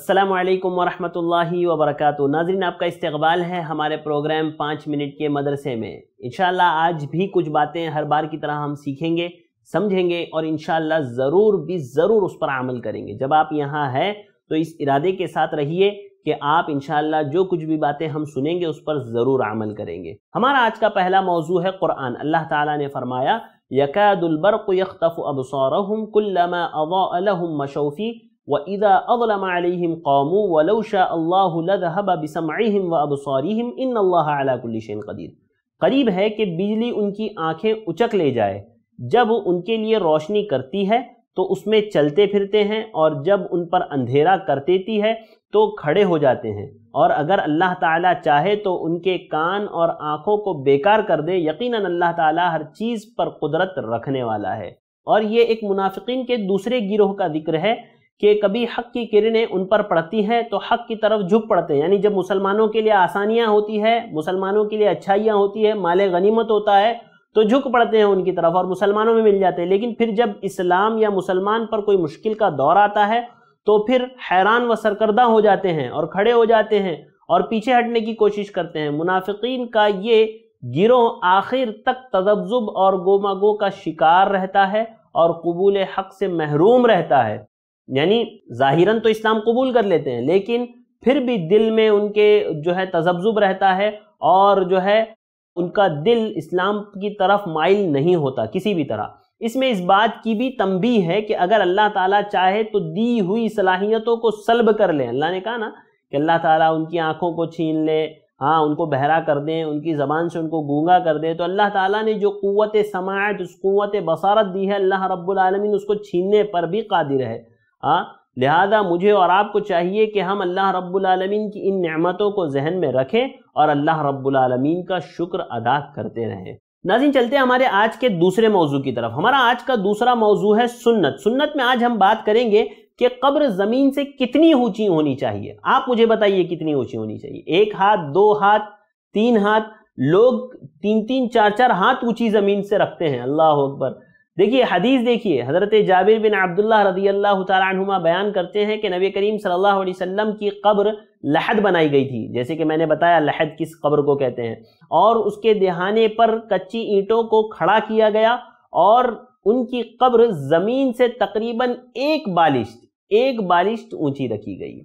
असलम वरहमल वबरक नाजरीन आपका इस्तबाल है हमारे प्रोग्राम पाँच मिनट के मदरसे में इन आज भी कुछ बातें हर बार की तरह हम सीखेंगे समझेंगे और इन ज़रूर भी ज़रूर उस पर अमल करेंगे जब आप यहाँ हैं तो इस इरादे के साथ रहिए कि आप इन जो कुछ भी बातें हम सुनेंगे उस पर ज़रूर अमल करेंगे हमारा आज का पहला मौजू है क़ुरान अल्लाह ताला ने फरमाया यकादुलबरक यख्तफ़ अबसारहम कुल्लमा अवा मशोफ़ी वईदा अवलम कौमू वलौशा अल्लाहब बिसमाम व अबसारिम इन अल्लाहकुल्लिशन कदीर करीब है कि बिजली उनकी आंखें उचक ले जाए जब उनके लिए रोशनी करती है तो उसमें चलते फिरते हैं और जब उन पर अंधेरा कर देती है तो खड़े हो जाते हैं और अगर अल्लाह ताला चाहे तो उनके कान और आँखों को बेकार कर दे यकीनन अल्लाह ताला हर चीज़ पर कुदरत रखने वाला है और ये एक मुनाफिकीन के दूसरे गिरोह का जिक्र है कि कभी हक की किरणें उन पर पड़ती हैं तो हक की तरफ झुक पड़ते हैं यानी जब मुसलमानों के लिए आसानियां होती है मुसलमानों के लिए अच्छाइयाँ होती है माल गनीमत होता है तो झुक पड़ते हैं उनकी तरफ और मुसलमानों में मिल जाते हैं लेकिन फिर जब इस्लाम या मुसलमान पर कोई मुश्किल का दौर आता है तो फिर हैरान व सरकर्दा हो जाते हैं और खड़े हो जाते हैं और पीछे हटने की कोशिश करते हैं मुनाफिकीन का ये गिरोह आखिर तक तदब्जुब और गोमागो का शिकार रहता है और कबूल हक से महरूम रहता है यानी ज़ाहिरन तो इस्लाम कबूल कर लेते हैं लेकिन फिर भी दिल में उनके जो है तजब्जुब रहता है और जो है उनका दिल इस्लाम की तरफ माइल नहीं होता किसी भी तरह इसमें इस बात की भी तंबी है कि अगर अल्लाह ताला चाहे तो दी हुई सलाहियतों को सलब कर लें अल्लाह ने कहा ना कि अल्लाह ताला उनकी आँखों को छीन ले हाँ उनको बहरा कर दें उनकी ज़बान से उनको गूंगा कर दें तो अल्लाह ताला ने जो क़ुत समात उस क़वत बसारत दी है अल्लाह रब्बुल रबालमीन उसको छीनने पर भी कादिर है हाँ लिहाजा मुझे और आपको चाहिए कि हम अल्लाह रब्बुलमीन की इन नमतों को जहन में रखें और अल्लाह रब्बुलमीन का शुक्र अदा करते रहें नाजिन चलते हैं हमारे आज के दूसरे मौजू की तरफ हमारा आज का दूसरा मौजू है सुन्नत सुन्नत में आज हम बात करेंगे कि कब्र ज़मीन से कितनी ऊंची होनी चाहिए आप मुझे बताइए कितनी ऊंची होनी चाहिए एक हाथ दो हाथ तीन हाथ लोग तीन तीन चार चार हाथ ऊंची ज़मीन से रखते हैं अल्लाह अकबर देखिए हदीस देखिए हज़रत जाबिर बिन अब्दुल्ला रदी अल्लाह बयान करते हैं कि नबी करीम सल्लल्लाहु अलैहि वसल्लम की कब्र लहद बनाई गई थी जैसे कि मैंने बताया लहद किस कब्र को कहते हैं और उसके दिहाने पर कच्ची ईंटों को खड़ा किया गया और उनकी कब्र ज़मीन से तकरीबन एक बालिश्त एक बालिश्त ऊंची रखी गई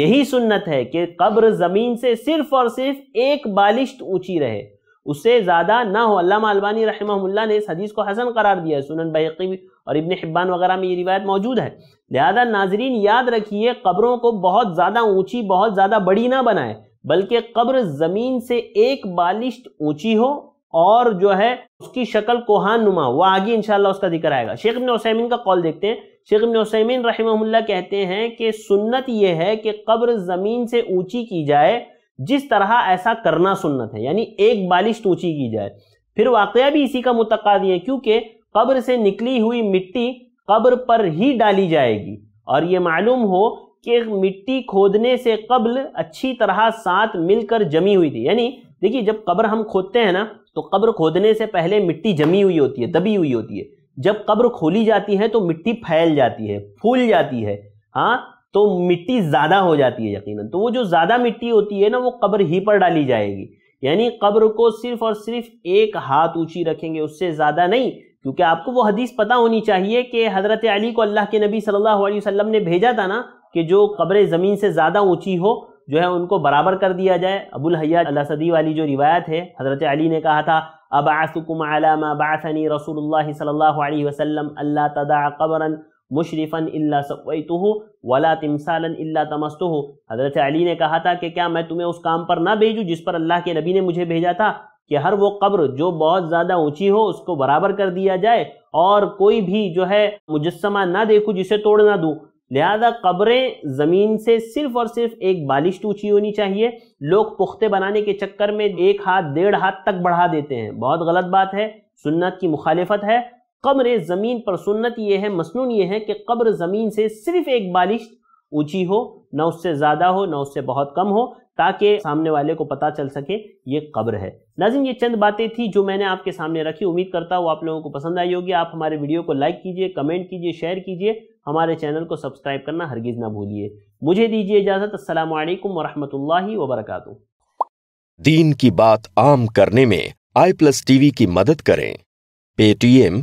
यही सुन्नत है कि कब्र ज़मीन से सिर्फ और सिर्फ एक बालिश्त ऊंची रहे उससे ज़्यादा ना हो अल्लामा अलबानी रहमहुल्ला ने इस हदीस को हसन करार दिया है सुनन बहकी और इबन हिब्बान वगैरह में ये रिवायत मौजूद है लिहाजा नाजरीन याद रखिए कब्रों को बहुत ज़्यादा ऊंची बहुत ज़्यादा बड़ी ना बनाए बल्कि कब्र ज़मीन से एक बालिश ऊँची हो और जो है उसकी शक्ल कोहान नुमा वह आगे इंशाल्लाह उसका जिक्र आएगा शेख इबन हुसैमिन का कॉल देखते हैं शेख इबन हुसैमिन रहमहुल्ला कहते हैं कि सुन्नत यह है कि कब्र ज़मीन से ऊंची की जाए जिस तरह ऐसा करना सुन्नत है यानी एक बालिश ऊंची की जाए फिर वाक भी इसी का मुतकादी है क्योंकि कब्र से निकली हुई मिट्टी कब्र पर ही डाली जाएगी और ये मालूम हो कि मिट्टी खोदने से कबल अच्छी तरह साथ मिलकर जमी हुई थी यानी देखिए जब कब्र हम खोदते हैं ना तो कब्र खोदने से पहले मिट्टी जमी हुई होती है दबी हुई होती है जब कब्र खोली जाती है तो मिट्टी फैल जाती है फूल जाती है हाँ तो मिट्टी ज़्यादा हो जाती है यकीनन तो वो जो ज़्यादा मिट्टी होती है ना वो कब्र ही पर डाली जाएगी यानी कब्र को सिर्फ और सिर्फ एक हाथ ऊंची रखेंगे उससे ज़्यादा नहीं क्योंकि आपको वो हदीस पता होनी चाहिए कि हज़रत अली को अल्लाह के नबी सल्लल्लाहु अलैहि वसल्लम ने भेजा था ना कि जो कब्र ज़मीन से ज़्यादा ऊंची हो जो है उनको बराबर कर दिया जाए अबुल हया सदी वाली जो रिवायत है हज़रत अली ने कहा था अबासकुम अलामा बासनी रसूलुल्लाह सल्लल्लाहु अलैहि वसल्लम अल्लाह तदा कबरन मुशरफ़न अल्ला तो हो वला तमसालन अल्ला तमस्त हो हज़रत अली ने कहा था कि क्या मैं तुम्हें उस काम पर ना भेजूँ जिस पर अल्लाह के नबी ने मुझे भेजा था कि हर वो कब्र जो बहुत ज़्यादा ऊँची हो उसको बराबर कर दिया जाए और कोई भी जो है मुजस्मा ना देखूँ जिसे तोड़ ना दूँ लिहाजा कब्रें ज़मीन से सिर्फ और सिर्फ एक बालिश ऊँची होनी चाहिए लोग पुख्ते बनाने के चक्कर में एक हाथ डेढ़ हाथ तक बढ़ा देते हैं बहुत गलत बात है सुन्नत की मुखालफत है कब्र ज़मीन पर सुन्नत ये है मसनून ये है कि कब्र ज़मीन से सिर्फ एक बालिश ऊँची हो न उससे ज़्यादा हो न उससे बहुत कम हो ताकि सामने वाले को पता चल सके ये कब्र है नाजिन ये चंद बातें थी जो मैंने आपके सामने रखी उम्मीद करता हूँ आप लोगों को पसंद आई होगी आप हमारे वीडियो को लाइक कीजिए कमेंट कीजिए शेयर कीजिए हमारे चैनल को सब्सक्राइब करना हरगिज़ ना भूलिए मुझे दीजिए इजाज़त असल वरहमल वबरक दीन की बात आम करने में आई प्लस टीवी की मदद करें पेटीएम